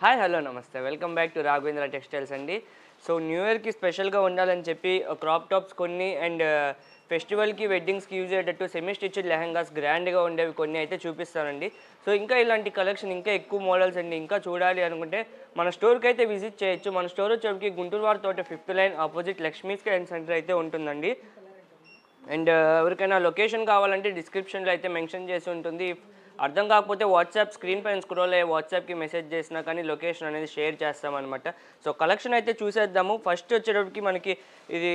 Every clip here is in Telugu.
హాయ్ హలో నమస్తే welcome back to Raghavendra textiles అండి సో న్యూ ఇయర్కి స్పెషల్గా ఉండాలని చెప్పి క్రాప్ టాప్స్ కొన్ని అండ్ ఫెస్టివల్కి వెడ్డింగ్స్కి యూజ్ అయ్యేటట్టు సెమీ స్టిచ్డ్ లెహంగాస్ గ్రాండ్గా ఉండేవి కొన్ని అయితే చూపిస్తానండి సో ఇంకా ఇలాంటి కలెక్షన్ ఇంకా ఎక్కువ మోడల్స్ అండి ఇంకా చూడాలి అనుకుంటే మన స్టోర్కి అయితే విజిట్ చేయొచ్చు మన store వచ్చేటికి Guntur Vari Thota fifth line opposite Lakshmi skin centre అయితే ఉంటుందండి అండ్ ఎవరికైనా లొకేషన్ కావాలంటే డిస్క్రిప్షన్లో అయితే మెన్షన్ చేసి ఉంటుంది అర్థం కాకపోతే వాట్సాప్ స్క్రీన్ పైన స్క్రోల్ అయ్యే వాట్సాప్కి మెసేజ్ చేసినా కానీ లొకేషన్ అనేది షేర్ చేస్తామన్నమాట సో కలెక్షన్ అయితే చూసేద్దాము ఫస్ట్ వచ్చేటప్పటికి మనకి ఇది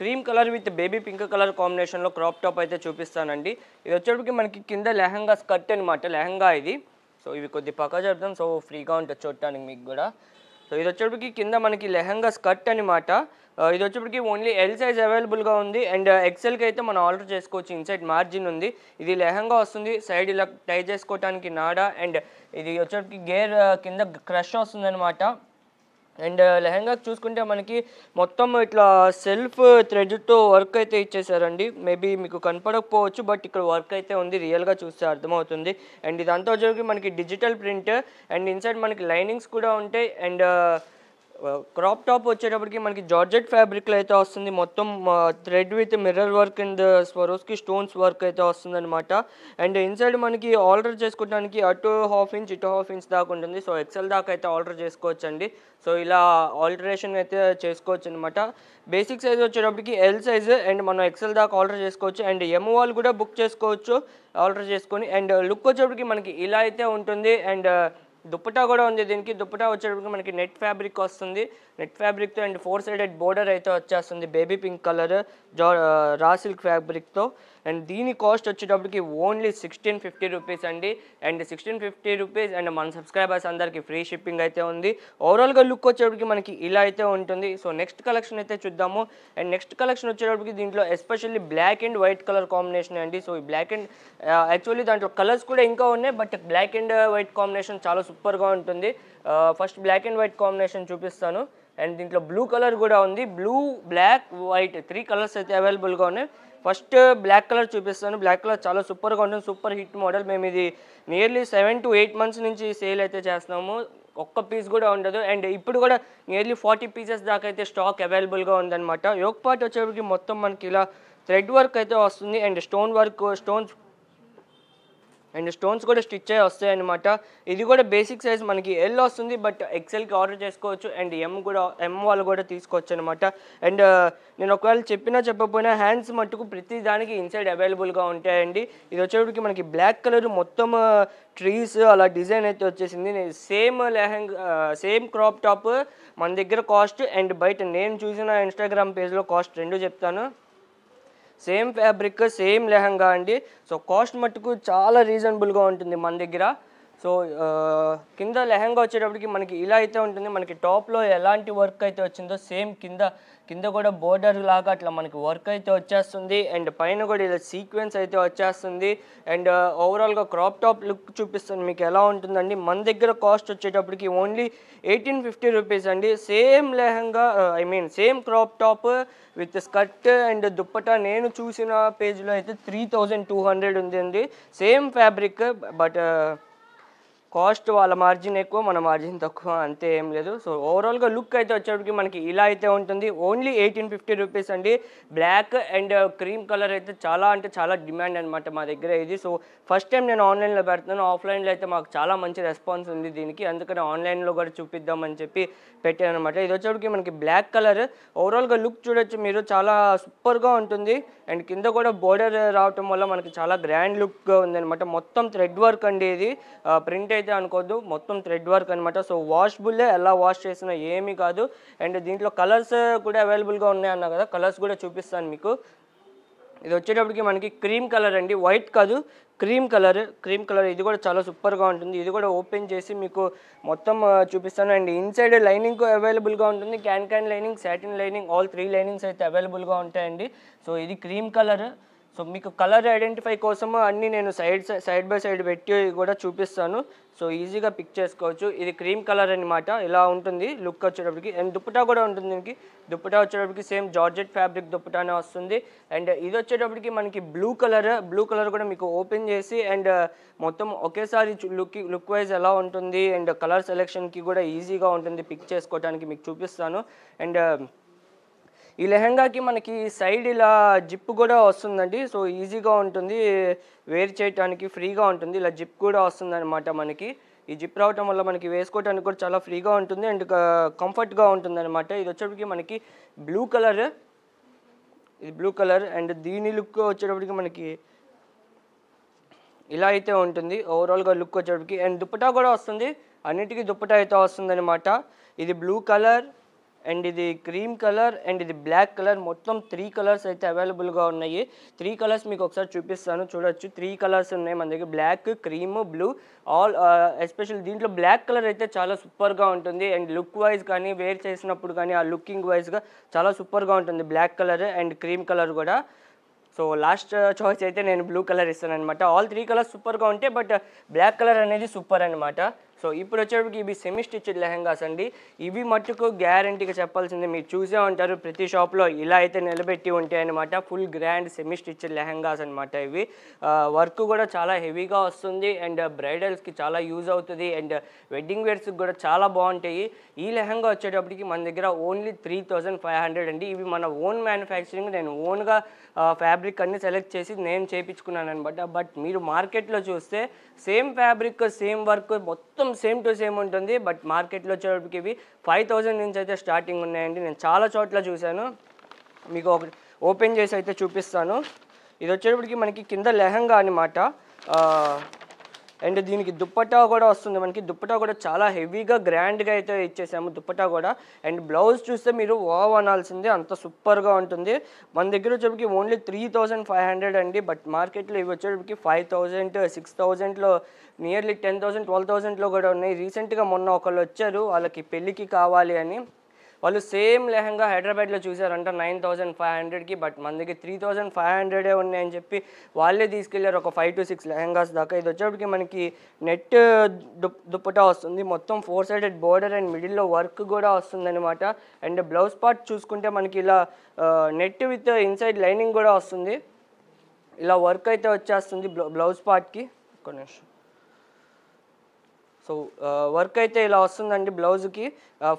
cream colour with baby pink colour కాంబినేషన్లో క్రాప్ టాప్ అయితే చూపిస్తానండి ఇది వచ్చేటప్పటికి మనకి కింద లెహంగా స్కర్ట్ అనమాట లెహంగా ఇది సో ఇవి కొద్ది పక్క చెప్తాం సో ఫ్రీగా ఉంటుంది చూడటానికి మీకు కూడా సో ఇది వచ్చేటప్పటికి కింద మనకి లెహంగా స్కర్ట్ అనమాట ఇది వచ్చేప్పటికి ఓన్లీ ఎల్ సైజ్ అవైలబుల్గా ఉంది అండ్ ఎక్సెల్కి uh, అయితే మనం ఆర్డర్ చేసుకోవచ్చు ఇన్సైడ్ మార్జిన్ ఉంది ఇది లెహంగా వస్తుంది సైడ్ ఇలా టై చేసుకోవటానికి నాడా అండ్ ఇది వచ్చేప్పటికి గేర్ uh, కింద క్రష్ వస్తుందన్నమాట అండ్ uh, లెహంగా చూసుకుంటే మనకి మొత్తం ఇట్లా సెల్ఫ్ థ్రెడ్తో వర్క్ అయితే ఇచ్చేసారండి మేబీ మీకు కనపడకపోవచ్చు బట్ ఇక్కడ వర్క్ అయితే ఉంది రియల్గా చూస్తే అర్థమవుతుంది అండ్ ఇదంతా వచ్చేసరికి మనకి డిజిటల్ ప్రింట్ అండ్ ఇన్సైడ్ మనకి లైనింగ్స్ కూడా ఉంటాయి అండ్ క్రాప్ టాప్ వచ్చేటప్పటికి మనకి జార్జెట్ ఫ్యాబ్రిక్లో అయితే వస్తుంది మొత్తం thread with mirror work and Swarovski stones work అయితే వస్తుంది అనమాట అండ్ ఇన్సైడ్ మనకి ఆర్డర్ చేసుకోవడానికి అటు హాఫ్ ఇంచ్ ఇటు హాఫ్ ఇంచ్ దాకా ఉంటుంది సో ఎక్సెల్ దాకా అయితే ఆర్డర్ చేసుకోవచ్చండి సో ఇలా ఆల్టరేషన్ అయితే చేసుకోవచ్చు అనమాట బేసిక్ సైజ్ వచ్చేటప్పటికి ఎల్ సైజ్ అండ్ మనం ఎక్సెల్ దాకా ఆర్డర్ చేసుకోవచ్చు అండ్ ఎమ్ వాల్ కూడా బుక్ చేసుకోవచ్చు ఆర్డర్ చేసుకొని అండ్ లుక్ వచ్చేటప్పటికి మనకి ఇలా అయితే ఉంటుంది అండ్ దుప్పటా కూడా ఉంది దీనికి దుప్పటా వచ్చేటప్పుడు మనకి నెట్ ఫ్యాబ్రిక్ వస్తుంది నెట్ ఫ్యాబ్రిక్తో అండ్ ఫోర్ సైడెడ్ బోర్డర్ అయితే వచ్చేస్తుంది బేబీ పింక్ కలర్ జా రా సిల్క్ ఫ్యాబ్రిక్తో అండ్ దీని కాస్ట్ వచ్చేటప్పటికి ఓన్లీ సిక్స్టీన్ ఫిఫ్టీ రూపీస్ అండి and sixteen fifty rupees and మన సబ్స్క్రైబర్స్ అందరికీ ఫ్రీ షిప్పింగ్ అయితే ఉంది ఓవరాల్గా లుక్ వచ్చేటప్పటికి మనకి ఇలా అయితే ఉంటుంది సో నెక్స్ట్ కలెక్షన్ అయితే చూద్దాము అండ్ నెక్స్ట్ కలెక్షన్ వచ్చేటప్పటికి దీంట్లో especially black and white colour combination అండి సో ఈ బ్లాక్ అండ్ యాక్చువల్లీ దాంట్లో కలర్స్ కూడా ఇంకా ఉన్నాయి but black and white combination చాలా సూపర్గా ఉంటుంది first black and white combination చూపిస్తాను అండ్ దీంట్లో బ్లూ కలర్ కూడా ఉంది blue black white three colours అయితే అవైలబుల్గా ఉన్నాయి ఫస్ట్ బ్లాక్ కలర్ చూపిస్తాను బ్లాక్ కలర్ చాలా సూపర్గా ఉంటుంది సూపర్ హిట్ మోడల్ మేము ఇది nearly seven to eight months నుంచి సేల్ అయితే చేస్తున్నాము ఒక్క పీస్ కూడా ఉండదు అండ్ ఇప్పుడు కూడా నియర్లీ ఫార్టీ పీసెస్ దాకా అయితే స్టాక్ అవైలబుల్గా ఉందన్నమాట యోగ్ వచ్చేటికి వచ్చేప్పటికి మొత్తం మనకి ఇలా థ్రెడ్ వర్క్ అయితే వస్తుంది and stone work stones and stones కూడా స్టిచ్ అయ్యి వస్తాయన్నమాట ఇది కూడా బేసిక్ సైజ్ మనకి ఎల్ వస్తుంది బట్ ఎక్సెల్కి ఆర్డర్ చేసుకోవచ్చు అండ్ ఎం కూడా ఎం వాళ్ళు కూడా తీసుకోవచ్చు అనమాట అండ్ నేను ఒకవేళ చెప్పినా చెప్పకపోయినా హ్యాండ్స్ మట్టుకు ప్రతి దానికి ఇన్సైడ్ అవైలబుల్గా ఉంటాయండి ఇది వచ్చేటికి మనకి బ్లాక్ కలర్ మొత్తం ట్రీస్ అలా డిజైన్ అయితే వచ్చేసింది same lehenga same crop top మన దగ్గర కాస్ట్ అండ్ బయట నేను చూసిన ఇన్స్టాగ్రామ్ పేజ్లో కాస్ట్ రెండు చెప్తాను సేమ్ ఫ్యాబ్రిక్ సేమ్ లెహంగా అండి సో కాస్ట్ మట్టుకు చాలా రీజనబుల్గా ఉంటుంది మన దగ్గర సో కింద లెహంగా వచ్చేటప్పటికి మనకి ఇలా అయితే ఉంటుంది మనకి టాప్లో ఎలాంటి వర్క్ అయితే వచ్చిందో సేమ్ కింద కింద కూడా బోర్డర్ లాగా అట్లా మనకి వర్క్ అయితే వచ్చేస్తుంది అండ్ పైన కూడా ఇలా సీక్వెన్స్ అయితే వచ్చేస్తుంది అండ్ ఓవరాల్గా క్రాప్ టాప్ లుక్ చూపిస్తుంది మీకు ఎలా ఉంటుందండి మన దగ్గర కాస్ట్ వచ్చేటప్పటికి ఓన్లీ ఎయిటీన్ ఫిఫ్టీ రూపీస్ అండి same lehenga I mean same crop top with skirt and dupatta నేను చూసిన పేజ్లో అయితే three thousand two hundred same fabric but cost వాళ్ళ మార్జిన్ ఎక్కువ మన మార్జిన్ తక్కువ అంతే ఏం లేదు సో ఓవరాల్గా లుక్ అయితే వచ్చేటికి మనకి ఇలా అయితే ఉంటుంది ఓన్లీ ఎయిటీన్ ఫిఫ్టీ రూపీస్ అండి బ్లాక్ అండ్ క్రీమ్ కలర్ అయితే చాలా అంటే చాలా డిమాండ్ అనమాట మా దగ్గర ఇది సో ఫస్ట్ టైం నేను ఆన్లైన్లో పెడుతున్నాను ఆఫ్లైన్లో అయితే మాకు చాలా మంచి రెస్పాన్స్ ఉంది దీనికి అందుకని ఆన్లైన్లో కూడా చూపిద్దామని చెప్పి పెట్టాను అనమాట ఇది వచ్చేటికి మనకి బ్లాక్ కలర్ ఓవరాల్గా లుక్ చూడొచ్చు మీరు చాలా సూపర్గా ఉంటుంది అండ్ కింద కూడా బోర్డర్ రావటం వల్ల మనకి చాలా గ్రాండ్ లుక్గా ఉందనమాట మొత్తం థ్రెడ్ వర్క్ అండి ఇది ప్రింట్ uh, అయితే అనుకోద్దు మొత్తం థ్రెడ్ వర్క్ అనమాట సో వాష్బుల్లే ఎలా వాష్ చేసినా ఏమీ కాదు అండ్ దీంట్లో కలర్స్ కూడా అవైలబుల్గా ఉన్నాయన్నా కదా కలర్స్ కూడా చూపిస్తాను మీకు ఇది వచ్చేటప్పటికి మనకి క్రీమ్ కలర్ అండి వైట్ కాదు క్రీమ్ కలర్ క్రీమ్ కలర్ ఇది కూడా చాలా సూపర్గా ఉంటుంది ఇది కూడా ఓపెన్ చేసి మీకు మొత్తం చూపిస్తాను అండ్ ఇన్సైడ్ లైనింగ్ అవైలబుల్గా ఉంటుంది can can lining satin lining all three linings అయితే అవైలబుల్గా ఉంటాయండి సో ఇది క్రీమ్ కలర్ సో మీకు కలర్ ఐడెంటిఫై కోసం అన్నీ నేను సైడ్ సైడ్ బై సైడ్ పెట్టి కూడా చూపిస్తాను సో ఈజీగా పిక్ చేసుకోవచ్చు ఇది క్రీమ్ కలర్ అనమాట ఇలా ఉంటుంది లుక్ వచ్చేటప్పటికి అండ్ దుప్పటా కూడా ఉంటుంది దీనికి దుప్పటా వచ్చేటప్పటికి సేమ్ జార్జెట్ ఫ్యాబ్రిక్ దుప్పటానే వస్తుంది అండ్ ఇది వచ్చేటప్పటికి మనకి బ్లూ కలర్ బ్లూ కలర్ కూడా మీకు ఓపెన్ చేసి అండ్ uh, మొత్తం ఒకేసారి లుక్ లుక్ వైజ్ ఎలా ఉంటుంది అండ్ కలర్ సెలెక్షన్కి కూడా ఈజీగా ఉంటుంది పిక్ చేసుకోవడానికి మీకు చూపిస్తాను అండ్ ఈ లెహంగాకి మనకి సైడ్ ఇలా జిప్ కూడా వస్తుందండి సో ఈజీగా ఉంటుంది వేర్ చేయడానికి ఫ్రీగా ఉంటుంది ఇలా జిప్ కూడా వస్తుందన్నమాట మనకి ఈ జిప్ రావటం వల్ల మనకి వేసుకోవడానికి కూడా చాలా ఫ్రీగా ఉంటుంది అండ్ కంఫర్ట్గా ఉంటుంది అనమాట ఇది వచ్చేటప్పటికి మనకి బ్లూ కలర్ ఇది బ్లూ కలర్ అండ్ దీని లుక్ వచ్చేటప్పటికి మనకి ఇలా అయితే ఉంటుంది ఓవరాల్గా లుక్ వచ్చేటప్పటికి అండ్ దుప్పటా కూడా వస్తుంది అన్నిటికీ దుప్పటా అయితే వస్తుందన్నమాట ఇది బ్లూ కలర్ అండ్ ఇది క్రీమ్ కలర్ అండ్ ఇది బ్లాక్ కలర్ మొత్తం త్రీ కలర్స్ అయితే అవైలబుల్గా ఉన్నాయి త్రీ కలర్స్ మీకు ఒకసారి చూపిస్తాను చూడొచ్చు త్రీ కలర్స్ ఉన్నాయి మన దగ్గర black cream blue all special దీంట్లో బ్లాక్ కలర్ అయితే చాలా సూపర్గా ఉంటుంది అండ్ లుక్ వైజ్ కానీ వేర్ చేసినప్పుడు కానీ ఆ లుకింగ్ వైజ్గా చాలా సూపర్గా ఉంటుంది black colour and cream colour కూడా సో లాస్ట్ చాయిస్ అయితే నేను బ్లూ కలర్ ఇస్తాను అనమాట ఆల్ త్రీ కలర్స్ సూపర్గా ఉంటాయి బట్ బ్లాక్ కలర్ అనేది సూపర్ అనమాట సో ఇప్పుడు వచ్చేటప్పటికి ఇవి సెమీ స్టిచ్డ్ లెహంగాస్ అండి ఇవి మట్టుకు గ్యారంటీగా చెప్పాల్సింది మీరు చూసే ఉంటారు ప్రతి షాప్లో ఇలా అయితే నిలబెట్టి ఉంటాయి అనమాట full grand semi stitched lehengas అనమాట ఇవి వర్క్ కూడా చాలా హెవీగా వస్తుంది అండ్ బ్రైడల్స్కి చాలా యూజ్ అవుతుంది అండ్ వెడ్డింగ్ వేర్స్కి కూడా చాలా బాగుంటాయి ఈ లెహంగా వచ్చేటప్పటికి మన దగ్గర ఓన్లీ త్రీ ఫైవ్ హండ్రెడ్ అండి ఇవి మన ఓన్ మ్యానుఫ్యాక్చరింగ్ నేను ఓన్గా ఫ్యాబ్రిక్ అన్ని సెలెక్ట్ చేసి నేను చేయించుకున్నాను అనమాట బట్ మీరు మార్కెట్లో చూస్తే సేమ్ ఫ్యాబ్రిక్ సేమ్ వర్క్ మొత్తం మొత్తం సేమ్ టు సేమ్ ఉంటుంది బట్ మార్కెట్లో వచ్చేటప్పటికి ఇవి ఫైవ్ థౌజండ్ నుంచి అయితే స్టార్టింగ్ ఉన్నాయండి నేను చాలా చోట్ల చూశాను మీకు ఒక ఓపెన్ చేసి అయితే చూపిస్తాను ఇది వచ్చేటప్పటికి మనకి కింద లెహంగా అనమాట అండ్ దీనికి దుప్పటా కూడా వస్తుంది మనకి దుప్పటా కూడా చాలా హెవీగా గ్రాండ్గా అయితే ఇచ్చేసాము దుప్పటా కూడా అండ్ బ్లౌజ్ చూస్తే మీరు వావ్ అనాల్సిందే అంత సూపర్గా ఉంటుంది మన దగ్గర వచ్చేటికి only three thousand five hundred అండి బట్ మార్కెట్లో ఇవి వచ్చేటికి ఫైవ్ థౌజండ్ సిక్స్ థౌజండ్లో నియర్లీ టెన్ థౌసండ్ ట్వెల్వ్ థౌసండ్లో కూడా ఉన్నాయి రీసెంట్గా మొన్న ఒకళ్ళు వచ్చారు వాళ్ళకి పెళ్ళికి కావాలి అని వాళ్ళు సేమ్ లెహంగా హైదరాబాద్లో చూసారంట నైన్ థౌజండ్ ఫైవ్ హండ్రెడ్కి బట్ మన దగ్గర త్రీ థౌజండ్ ఫైవ్ హండ్రెడే ఉన్నాయని చెప్పి వాళ్ళే తీసుకెళ్లారు ఒక ఫైవ్ టు సిక్స్ లెహంగాస్ దాకా ఇది వచ్చేటికి మనకి నెట్ దుప్పటా వస్తుంది మొత్తం ఫోర్ సైడెడ్ బోర్డర్ అండ్ మిడిల్లో వర్క్ కూడా వస్తుందన్నమాట అండ్ బ్లౌజ్ పార్ట్ చూసుకుంటే మనకి ఇలా నెట్ విత్ ఇన్సైడ్ లైనింగ్ కూడా వస్తుంది ఇలా వర్క్ అయితే వచ్చేస్తుంది బ్లౌజ్ పార్ట్కి కొన్ని సో వర్క్ అయితే ఇలా వస్తుందండి బ్లౌజ్కి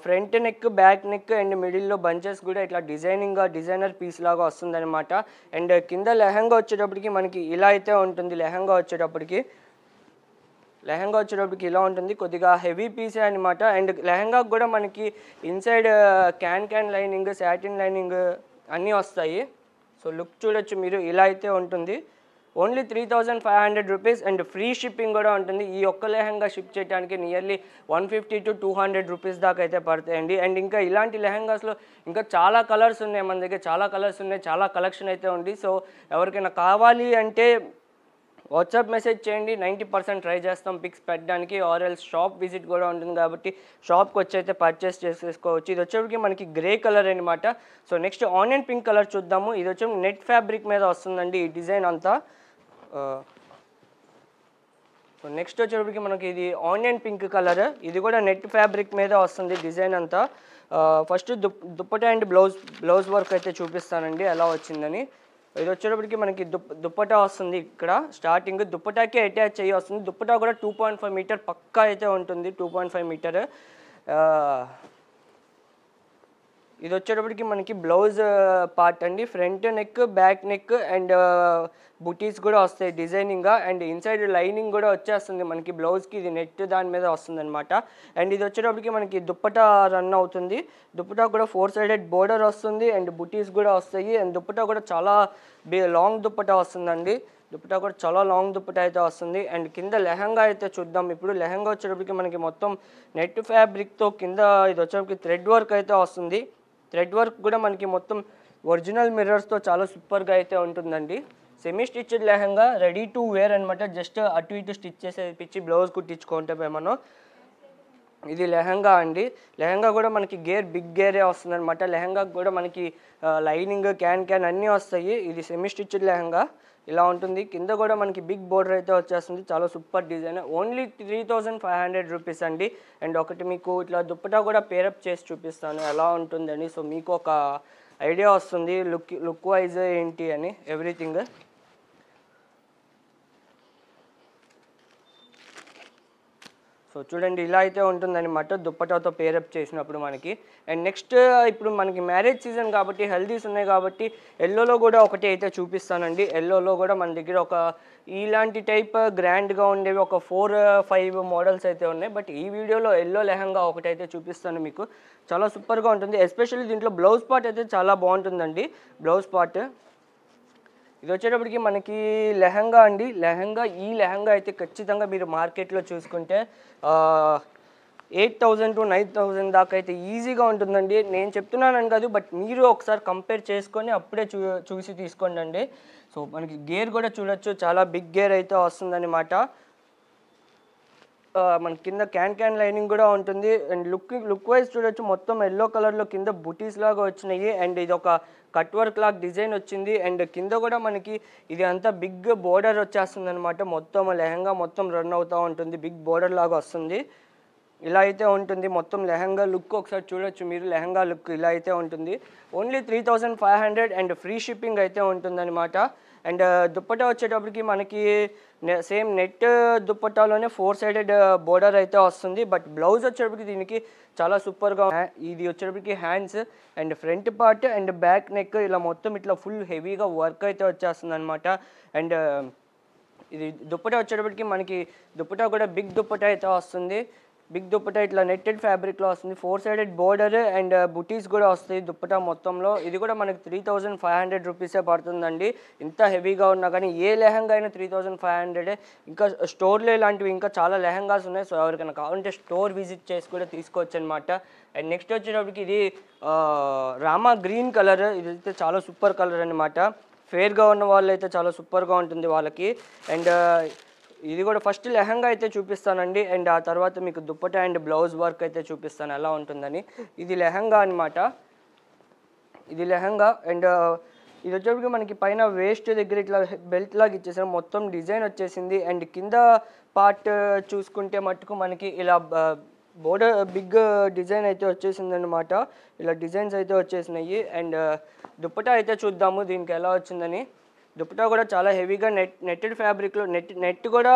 front neck back neck and మిడిల్లో బంచెస్ కూడా ఇట్లా డిజైనింగ్ డిజైనర్ పీస్ లాగా వస్తుందనమాట అండ్ కింద లెహంగా వచ్చేటప్పటికి మనకి ఇలా అయితే ఉంటుంది లెహంగా వచ్చేటప్పటికి లెహంగా వచ్చేటప్పటికి ఇలా ఉంటుంది కొద్దిగా హెవీ పీసే అనమాట అండ్ లెహెంగా కూడా మనకి inside can can lining satin lining అన్నీ వస్తాయి సో లుక్ చూడొచ్చు మీరు ఇలా అయితే ఉంటుంది only three thousand five hundred rupees and free shipping కూడా ఉంటుంది ఈ ఒక్క లెహంగా షిప్ చేయడానికి nearly one fifty to two hundred rupees దాకా అయితే పడతాయండి అండ్ ఇంకా ఇలాంటి లెహంగాస్లో ఇంకా చాలా కలర్స్ ఉన్నాయి మన దగ్గర చాలా కలర్స్ ఉన్నాయి చాలా కలెక్షన్ అయితే ఉంది సో ఎవరికైనా కావాలి అంటే వాట్సాప్ మెసేజ్ చేయండి నైంటీ పర్సెంట్ ట్రై చేస్తాం పిక్స్ పెట్టడానికి ఆర్ఎల్స్ షాప్ విజిట్ కూడా ఉంటుంది కాబట్టి షాప్కి వచ్చి అయితే పర్చేస్ చేసేసుకోవచ్చు ఇది వచ్చేప్పటికి మనకి గ్రే కలర్ అనమాట so next onion pink colour చూద్దాము ఇది వచ్చే నెట్ ఫ్యాబ్రిక్ మీద వస్తుందండి ఈ డిజైన్ అంతా సో నెక్స్ట్ వచ్చేటప్పటికి మనకి ఇది ఆనియన్ పింక్ కలర్ ఇది కూడా నెట్ ఫ్యాబ్రిక్ మీద వస్తుంది డిజైన్ అంతా ఫస్ట్ దుప్ dupatta and blouse blouse work అయితే చూపిస్తానండి ఎలా వచ్చిందని ఇది వచ్చేటప్పటికి మనకి దుప్పటా వస్తుంది ఇక్కడ స్టార్టింగ్ దుప్పటాకే అటాచ్ అయ్యి వస్తుంది దుప్పటా కూడా టూ పాయింట్ ఫైవ్ మీటర్ పక్కా అయితే ఉంటుంది టూ పాయింట్ ఫైవ్ మీటర్ ఇది వచ్చేటప్పటికి మనకి బ్లౌజ్ పార్ట్ uh, అండి front neck back neck and butis కూడా వస్తాయి డిజైనింగ్గా అండ్ ఇన్సైడ్ లైనింగ్ కూడా వచ్చేస్తుంది మనకి బ్లౌజ్కి ఇది నెట్ దాని మీద వస్తుంది అనమాట అండ్ ఇది వచ్చేటప్పటికి మనకి దుప్పటా రన్ అవుతుంది దుప్పటా కూడా ఫోర్ సైడెడ్ బోర్డర్ వస్తుంది అండ్ బుటీస్ కూడా వస్తాయి అండ్ దుప్పటా కూడా చాలా లాంగ్ దుప్పటా వస్తుందండి దుప్పటా కూడా చాలా లాంగ్ దుప్పటా అయితే వస్తుంది అండ్ కింద లెహంగా అయితే చూద్దాం ఇప్పుడు లెహంగా వచ్చేటప్పటికి మనకి మొత్తం నెట్ ఫ్యాబ్రిక్తో కింద ఇది వచ్చేటప్పటికి థ్రెడ్ వర్క్ అయితే వస్తుంది థ్రెడ్ వర్క్ కూడా మనకి మొత్తం ఒరిజినల్ మిర్రర్స్తో చాలా సూపర్గా అయితే ఉంటుందండి semi stitched lehenga ready to wear అనమాట జస్ట్ అటు ఇటు స్టిచ్ పిచ్చి బ్లౌజ్ కుట్టించుకుంటే మనం ఇది లెహంగా అండి లెహంగా కూడా మనకి గేర్ బిగ్ గేరే వస్తుంది అనమాట లెహంగా కూడా మనకి లైనింగ్ క్యాన్ క్యాన్ అన్నీ వస్తాయి ఇది సెమీ స్టిచ్డ్ లెహంగా ఇలా ఉంటుంది కింద కూడా మనకి బిగ్ బోర్డర్ అయితే వచ్చేస్తుంది చాలా super design only three thousand five hundred rupees అండి అండ్ ఒకటి మీకు ఇట్లా దుప్పటా కూడా పేరప్ చేసి చూపిస్తాను ఎలా ఉంటుందని సో మీకు ఒక ఐడియా వస్తుంది లుక్ లుక్ వైజ్ ఏంటి అని ఎవ్రీథింగ్ సో చూడండి ఇలా అయితే ఉంటుందని మాట దుప్పటాతో పేరప్ చేసినప్పుడు మనకి అండ్ నెక్స్ట్ ఇప్పుడు మనకి మ్యారేజ్ సీజన్ కాబట్టి హెల్దీస్ ఉన్నాయి కాబట్టి ఎల్లోలో కూడా ఒకటి అయితే చూపిస్తానండి ఎల్లోలో కూడా మన దగ్గర ఒక ఇలాంటి టైప్ గ్రాండ్గా ఉండేవి ఒక ఫోర్ ఫైవ్ మోడల్స్ అయితే ఉన్నాయి బట్ ఈ వీడియోలో ఎల్లో లెహంగా ఒకటి అయితే చూపిస్తాను మీకు చాలా సూపర్గా ఉంటుంది ఎస్పెషల్లీ దీంట్లో బ్లౌజ్ పార్ట్ అయితే చాలా బాగుంటుందండి బ్లౌజ్ పార్ట్ ఇది వచ్చేటప్పటికి మనకి లెహంగా అండి లెహంగా ఈ లెహంగా అయితే ఖచ్చితంగా మీరు మార్కెట్లో చూసుకుంటే eight thousand to nine thousand దాకా అయితే ఈజీగా ఉంటుందండి నేను అని కాదు బట్ మీరు ఒకసారి కంపేర్ చేసుకొని అప్పుడే చూ చూసి తీసుకోండి సో మనకి గేర్ కూడా చూడొచ్చు చాలా బిగ్ గేర్ అయితే వస్తుందన్నమాట మన కింద క్యాన్ క్యాన్ లైనింగ్ కూడా ఉంటుంది అండ్ లుక్ లుక్ వైజ్ చూడొచ్చు మొత్తం ఎల్లో కలర్లో కింద బుటీస్ లాగా వచ్చినాయి అండ్ ఇది ఒక కట్ వర్క్ లాగా డిజైన్ వచ్చింది అండ్ కింద కూడా మనకి ఇది అంతా బిగ్ బోర్డర్ వచ్చేస్తుంది అనమాట మొత్తం లెహంగా మొత్తం రన్ అవుతూ ఉంటుంది బిగ్ బోర్డర్ లాగా వస్తుంది ఇలా అయితే ఉంటుంది మొత్తం లెహంగా లుక్ ఒకసారి చూడొచ్చు మీరు లెహంగా లుక్ ఇలా అయితే ఉంటుంది only three thousand five hundred and free shipping అయితే ఉంటుంది అండ్ దుప్పటా వచ్చేటప్పటికి మనకి సేమ్ నెట్ దుప్పటాలోనే ఫోర్ సైడెడ్ బోర్డర్ అయితే వస్తుంది బట్ బ్లౌజ్ వచ్చేటప్పటికి దీనికి చాలా సూపర్గా ఇది వచ్చేటప్పటికి hands and front part and back neck ఇలా మొత్తం ఇట్లా ఫుల్ హెవీగా వర్క్ అయితే వచ్చేస్తుంది అనమాట అండ్ ఇది దుప్పట వచ్చేటప్పటికి మనకి దుప్పట కూడా బిగ్ దుప్పట అయితే వస్తుంది బిగ్ దుప్పటా ఇట్లా నెట్టెడ్ ఫ్యాబ్రిక్లో వస్తుంది four sided border and butis కూడా వస్తాయి దుప్పటా మొత్తంలో ఇది కూడా మనకి త్రీ థౌజండ్ ఫైవ్ హండ్రెడ్ రూపీసే పడుతుందండి ఇంత హెవీగా ఉన్నా కానీ ఏ లెహంగా అయినా త్రీ థౌజండ్ ఫైవ్ హండ్రెడే ఇంకా స్టోర్లే ఇలాంటివి ఇంకా చాలా లెహంగాస్ ఉన్నాయి సో ఎవరికైనా కావాలంటే స్టోర్ విజిట్ చేసి కూడా తీసుకోవచ్చు అనమాట అండ్ నెక్స్ట్ వచ్చేటప్పటికి ఇది రామా గ్రీన్ కలర్ ఇది అయితే చాలా సూపర్ కలర్ అనమాట ఫేర్గా ఉన్న వాళ్ళు అయితే చాలా సూపర్గా ఉంటుంది వాళ్ళకి అండ్ ఇది కూడా ఫస్ట్ లెహంగా అయితే చూపిస్తానండి అండ్ ఆ తర్వాత మీకు దుప్పట అండ్ బ్లౌజ్ వర్క్ అయితే చూపిస్తాను ఎలా ఉంటుందని ఇది లెహంగా అనమాట ఇది లెహంగా అండ్ ఇది వచ్చేటికి మనకి పైన వేస్ట్ దగ్గర ఇట్లా బెల్ట్ లాగా ఇచ్చేసాను మొత్తం డిజైన్ వచ్చేసింది అండ్ కింద పార్ట్ చూసుకుంటే మట్టుకు మనకి ఇలా బోర్డర్ బిగ్ డిజైన్ అయితే వచ్చేసింది అనమాట ఇలా డిజైన్స్ అయితే వచ్చేసినాయి అండ్ దుప్పటా అయితే చూద్దాము దీనికి ఎలా వచ్చిందని దుపట్టా కూడా చాలా హెవీగా నెట్ నెట్టెడ్ ఫ్యాబ్రిక్లో నెట్ నెట్ కూడా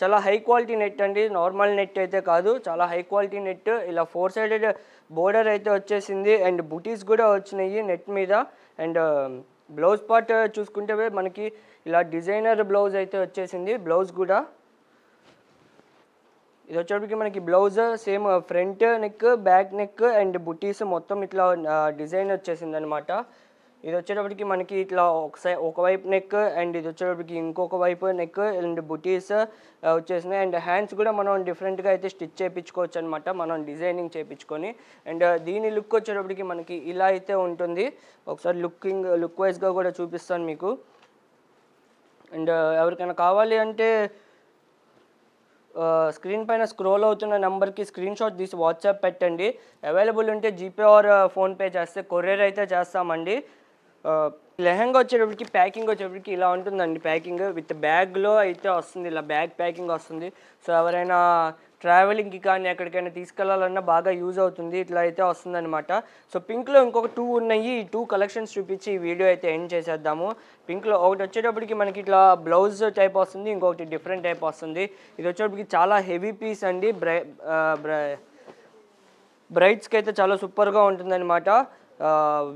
చాలా హై క్వాలిటీ నెట్ అండి నార్మల్ నెట్ అయితే కాదు చాలా హై క్వాలిటీ నెట్ ఇలా ఫోర్ సైడెడ్ బోర్డర్ అయితే వచ్చేసింది అండ్ బుటీస్ కూడా వచ్చినాయి నెట్ మీద అండ్ బ్లౌజ్ పార్ట్ చూసుకుంటే మనకి ఇలా డిజైనర్ బ్లౌజ్ అయితే వచ్చేసింది బ్లౌజ్ కూడా ఇది వచ్చేటప్పటికి మనకి blouse same front neck back neck and butis మొత్తం ఇట్లా డిజైన్ వచ్చేసింది అనమాట ఇది వచ్చేటప్పటికి మనకి ఇట్లా ఒకసైడ్ ఒకవైపు నెక్ అండ్ ఇది వచ్చేటప్పటికి ఇంకొక వైపు నెక్ అండ్ బుటీస్ వచ్చేసినాయి అండ్ హ్యాండ్స్ కూడా మనం డిఫరెంట్గా అయితే స్టిచ్ చేయించుకోవచ్చు అనమాట మనం డిజైనింగ్ చేయించుకొని అండ్ దీని లుక్ వచ్చేటప్పటికి మనకి ఇలా అయితే ఉంటుంది ఒకసారి లుకింగ్ లుక్ వైజ్గా కూడా చూపిస్తాను మీకు అండ్ ఎవరికైనా కావాలి అంటే స్క్రీన్ పైన స్క్రోల్ అవుతున్న నెంబర్కి స్క్రీన్ షాట్ తీసి వాట్సాప్ పెట్టండి అవైలబుల్ ఉంటే జీపే ఆర్ ఫోన్పే చేస్తే కొరియర్ అయితే చేస్తామండి లెహంగా వచ్చేటప్పటికి ప్యాకింగ్ వచ్చేటప్పటికి ఇలా ఉంటుందండి ప్యాకింగ్ విత్ బ్యాగ్లో అయితే వస్తుంది ఇలా బ్యాగ్ ప్యాకింగ్ వస్తుంది సో ఎవరైనా ట్రావెలింగ్కి కానీ ఎక్కడికైనా తీసుకెళ్లాలన్నా బాగా యూజ్ అవుతుంది ఇట్లా అయితే వస్తుందన్నమాట సో పింక్లో ఇంకొక టూ ఉన్నాయి ఈ టూ కలెక్షన్స్ చూపించి ఈ వీడియో అయితే ఎండ్ చేసేద్దాము పింక్లో ఒకటి వచ్చేటప్పటికి మనకి ఇట్లా బ్లౌజ్ టైప్ వస్తుంది ఇంకొకటి డిఫరెంట్ టైప్ వస్తుంది ఇది వచ్చేటప్పటికి చాలా హెవీ పీస్ అండి బ్రై బ్రైట్స్కి అయితే చాలా సూపర్గా ఉంటుందన్నమాట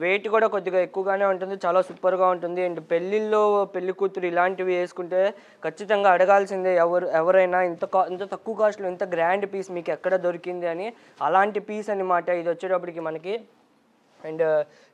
వెయిట్ కూడా కొద్దిగా ఎక్కువగానే ఉంటుంది చాలా సూపర్గా ఉంటుంది అండ్ పెళ్ళిళ్ళు పెళ్లి కూతురు ఇలాంటివి వేసుకుంటే ఖచ్చితంగా అడగాల్సిందే ఎవరు ఎవరైనా ఇంత కా ఇంత తక్కువ కాస్ట్లో ఇంత గ్రాండ్ పీస్ మీకు ఎక్కడ దొరికింది అని అలాంటి పీస్ అనమాట ఇది వచ్చేటప్పటికి మనకి అండ్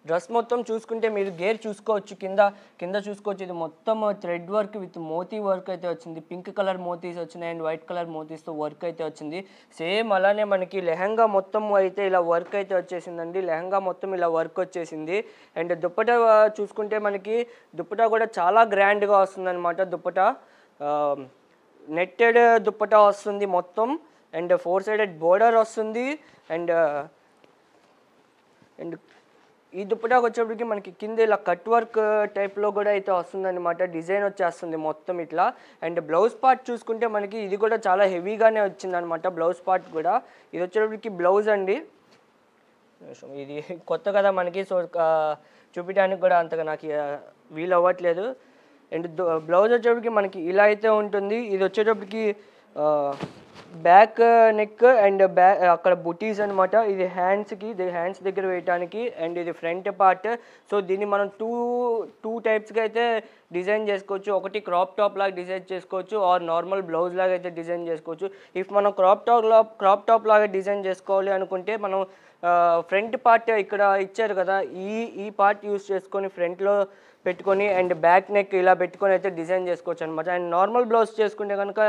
డ్రెస్ uh, మొత్తం చూసుకుంటే మీరు గేర్ చూసుకోవచ్చు కింద కింద చూసుకోవచ్చు ఇది మొత్తం థ్రెడ్ వర్క్ విత్ మోతీ వర్క్ అయితే వచ్చింది పింక్ కలర్ మోతీస్ వచ్చినాయి అండ్ వైట్ కలర్ మోతీస్తో వర్క్ అయితే వచ్చింది సేమ్ అలానే మనకి లెహంగా మొత్తం అయితే ఇలా వర్క్ అయితే వచ్చేసిందండి లెహంగా మొత్తం ఇలా వర్క్ వచ్చేసింది అండ్ దుప్పట uh, చూసుకుంటే మనకి దుప్పట కూడా చాలా గ్రాండ్గా వస్తుందన్నమాట దుప్పట నెట్టెడ్ uh, దుప్పట వస్తుంది మొత్తం అండ్ ఫోర్ సైడెడ్ బోర్డర్ వస్తుంది అండ్ అండ్ ఈ దుప్పటాకు వచ్చేప్పటికి మనకి కింద ఇలా కట్ వర్క్ టైప్లో కూడా అయితే వస్తుందన్నమాట డిజైన్ వచ్చేస్తుంది మొత్తం ఇట్లా అండ్ బ్లౌజ్ పార్ట్ చూసుకుంటే మనకి ఇది కూడా చాలా హెవీగానే వచ్చింది అనమాట బ్లౌజ్ పార్ట్ కూడా ఇది వచ్చేటప్పటికి బ్లౌజ్ అండి ఇది కొత్త కదా మనకి సో చూపించడానికి కూడా అంతగా నాకు వీలు అవ్వట్లేదు అండ్ బ్లౌజ్ వచ్చేటప్పటికి మనకి ఇలా అయితే ఉంటుంది ఇది వచ్చేటప్పటికి బ్యాక్ నెక్ అండ్ బ్యాక్ అక్కడ బుటీస్ అనమాట ఇది హ్యాండ్స్కి ఇది హ్యాండ్స్ దగ్గర వేయటానికి అండ్ ఇది ఫ్రంట్ పార్ట్ సో దీన్ని మనం టూ టూ టైప్స్గా అయితే డిజైన్ చేసుకోవచ్చు ఒకటి క్రాప్ టాప్ లాగా డిజైన్ చేసుకోవచ్చు ఆర్ నార్మల్ బ్లౌజ్ లాగా అయితే డిజైన్ చేసుకోవచ్చు ఇఫ్ మనం క్రాప్ టాప్ లా క్రాప్ టాప్ లాగా డిజైన్ చేసుకోవాలి అనుకుంటే మనం ఫ్రంట్ పార్ట్ ఇక్కడ ఇచ్చారు కదా ఈ ఈ పార్ట్ యూస్ చేసుకొని ఫ్రంట్లో పెట్టుకొని అండ్ బ్యాక్ నెక్ ఇలా పెట్టుకొని అయితే డిజైన్ చేసుకోవచ్చు అనమాట అండ్ నార్మల్ బ్లౌజ్ చేసుకుంటే కనుక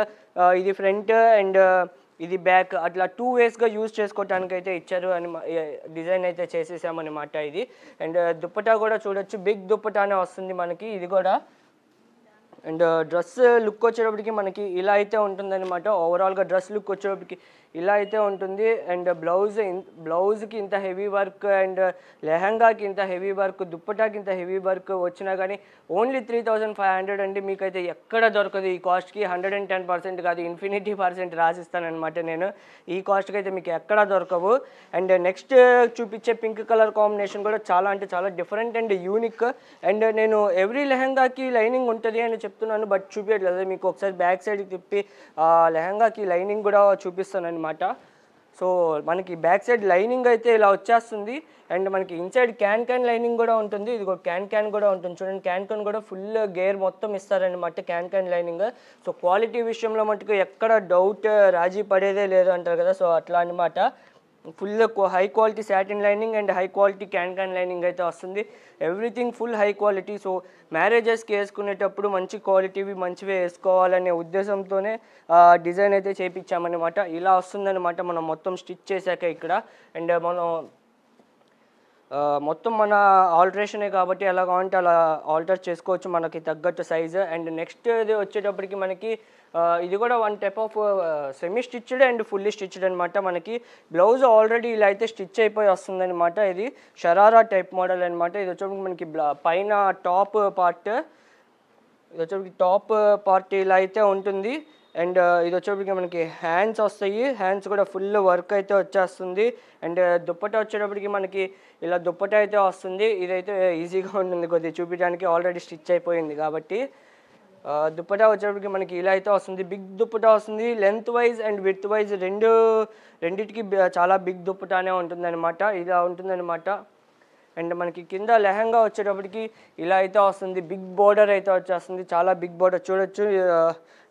ఇది ఫ్రంట్ అండ్ ఇది బ్యాక్ అట్లా టూ వేస్గా యూజ్ చేసుకోవటానికి అయితే ఇచ్చారు అని డిజైన్ అయితే చేసేసామన్నమాట ఇది అండ్ దుప్పటా కూడా చూడొచ్చు బిగ్ దుప్పటానే వస్తుంది మనకి ఇది కూడా అండ్ డ్రెస్ లుక్ వచ్చేటప్పటికి మనకి ఇలా అయితే ఉంటుందన్నమాట ఓవరాల్గా డ్రెస్ లుక్ వచ్చేటప్పటికి ఇలా అయితే ఉంటుంది అండ్ బ్లౌజ్ బ్లౌజ్కి ఇంత హెవీ వర్క్ అండ్ లెహంగాకి ఇంత హెవీ వర్క్ దుప్పటాకి ఇంత హెవీ వర్క్ వచ్చినా కానీ only three thousand five hundred అండి మీకైతే ఎక్కడ దొరకదు ఈ కాస్ట్కి హండ్రెడ్ అండ్ టెన్ పర్సెంట్ కాదు ఇన్ఫినిటీ పర్సెంట్ రాసిస్తానమాట నేను ఈ కాస్ట్కి అయితే మీకు ఎక్కడ దొరకవు అండ్ నెక్స్ట్ చూపించే పింక్ కలర్ కాంబినేషన్ కూడా చాలా అంటే చాలా డిఫరెంట్ అండ్ యూనిక్ అండ్ నేను ఎవ్రీ లెహంగాకి లైనింగ్ ఉంటుంది అని చెప్తున్నాను బట్ చూపించట్లేదు మీకు ఒకసారి బ్యాక్ సైడ్కి తిప్పి లెహంగాకి లైనింగ్ కూడా చూపిస్తాను అనమాట సో మనకి బ్యాక్ సైడ్ లైనింగ్ అయితే ఇలా వచ్చేస్తుంది అండ్ మనకి ఇన్సైడ్ క్యాన్ క్యాన్ లైనింగ్ కూడా ఉంటుంది ఇది ఒక క్యాన్ క్యాన్ కూడా ఉంటుంది చూడండి క్యాన్ క్యాన్ కూడా ఫుల్ గేర్ మొత్తం ఇస్తారనమాట can can lining so quality విషయంలో మటుకు ఎక్కడ డౌట్ రాజీ పడేదే లేదు అంటారు కదా సో అట్లా అనమాట full high quality satin lining and high quality can can lining అయితే వస్తుంది everything full high quality so మ్యారేజెస్కి వేసుకునేటప్పుడు మంచి క్వాలిటీవి మంచివే వేసుకోవాలనే ఉద్దేశంతోనే డిజైన్ అయితే చేయించామన్నమాట ఇలా వస్తుందన్నమాట మనం మొత్తం స్టిచ్ చేశాక ఇక్కడ అండ్ మనం మొత్తం మన ఆల్టరేషనే కాబట్టి ఎలా కావాలంటే అలా ఆల్టర్ చేసుకోవచ్చు మనకి తగ్గట్టు సైజు అండ్ నెక్స్ట్ వచ్చేటప్పటికి మనకి ఇది కూడా one type of semi stitched and fully stitched అనమాట మనకి బ్లౌజ్ ఆల్రెడీ ఇలా అయితే స్టిచ్ అయిపోయి వస్తుంది అనమాట ఇది షరారా టైప్ మోడల్ అనమాట ఇది వచ్చే మనకి పైన టాప్ పార్ట్ ఇది వచ్చేప్పటికి టాప్ పార్ట్ ఇలా అయితే ఉంటుంది అండ్ ఇది వచ్చేప్పటికి మనకి హ్యాండ్స్ వస్తాయి హ్యాండ్స్ కూడా ఫుల్ వర్క్ అయితే వచ్చేస్తుంది అండ్ దుప్పట వచ్చేటప్పటికి మనకి ఇలా దుప్పట అయితే వస్తుంది ఇదైతే ఈజీగా ఉంటుంది కొద్దిగా చూపించడానికి ఆల్రెడీ స్టిచ్ అయిపోయింది కాబట్టి దుప్పటా వచ్చేటప్పటికి మనకి ఇలా అయితే వస్తుంది బిగ్ దుప్పటా వస్తుంది length wise and width wise రెండు రెండిటికి చాలా బిగ్ దుప్పటానే ఉంటుందన్నమాట ఇలా ఉంటుందన్నమాట అండ్ మనకి కింద లెహంగా వచ్చేటప్పటికి ఇలా అయితే వస్తుంది బిగ్ బోర్డర్ అయితే వచ్చేస్తుంది చాలా బిగ్ బోర్డర్ చూడొచ్చు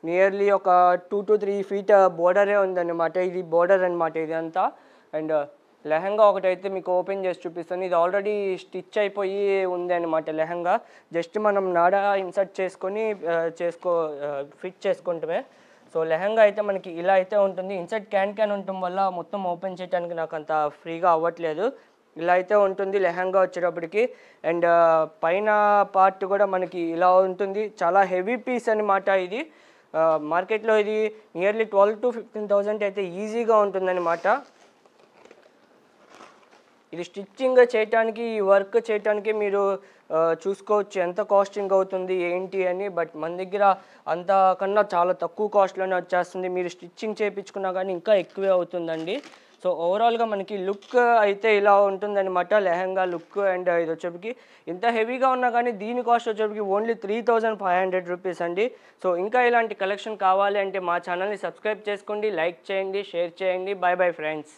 నియర్లీ ఒక టూ టు త్రీ ఫీట్ బోర్డరే ఉందన్నమాట ఇది బోర్డర్ అనమాట ఇదంతా అండ్ లెహంగా ఒకటైతే మీకు ఓపెన్ చేసి చూపిస్తాను ఇది ఆల్రెడీ స్టిచ్ అయిపోయి ఉంది అనమాట లెహంగా జస్ట్ మనం నాడ ఇన్సర్ట్ చేసుకొని చేసుకో ఫిట్ చేసుకుంటమే సో లెహంగా అయితే మనకి ఇలా అయితే ఉంటుంది ఇన్సర్ట్ క్యాన్ క్యాన్ ఉండటం వల్ల మొత్తం ఓపెన్ చేయడానికి నాకు అంత ఫ్రీగా అవ్వట్లేదు ఇలా అయితే ఉంటుంది లెహంగా వచ్చేటప్పటికి అండ్ పైన పార్ట్ కూడా మనకి ఇలా ఉంటుంది చాలా హెవీ పీస్ అనమాట ఇది మార్కెట్లో ఇది nearly twelve to fifteen thousand అయితే ఈజీగా ఉంటుందన్నమాట ఇది స్టిచ్చింగ్ చేయటానికి ఈ వర్క్ చేయటానికి మీరు చూసుకోవచ్చు ఎంత కాస్టింగ్ అవుతుంది ఏంటి అని బట్ మన దగ్గర అంతకన్నా చాలా తక్కువ కాస్ట్లోనే వచ్చేస్తుంది మీరు స్టిచ్చింగ్ చేయించుకున్నా కానీ ఇంకా ఎక్కువే అవుతుందండి సో ఓవరాల్గా మనకి లుక్ అయితే ఇలా ఉంటుందన్నమాట లెహంగా లుక్ అండ్ ఇది వచ్చేపటికి ఇంత హెవీగా ఉన్నా కానీ దీని కాస్ట్ వచ్చేపటికి only three thousand five hundred rupees అండి సో ఇంకా ఇలాంటి కలెక్షన్ కావాలి అంటే మా ఛానల్ని సబ్స్క్రైబ్ చేసుకోండి లైక్ చేయండి షేర్ చేయండి బాయ్ బాయ్ ఫ్రెండ్స్